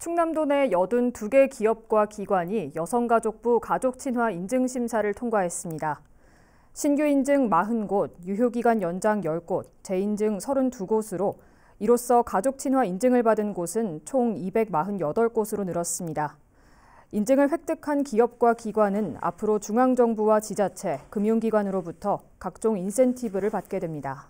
충남도 내 82개 기업과 기관이 여성가족부 가족친화 인증심사를 통과했습니다. 신규 인증 40곳, 유효기간 연장 10곳, 재인증 32곳으로 이로써 가족친화 인증을 받은 곳은 총 248곳으로 늘었습니다. 인증을 획득한 기업과 기관은 앞으로 중앙정부와 지자체, 금융기관으로부터 각종 인센티브를 받게 됩니다.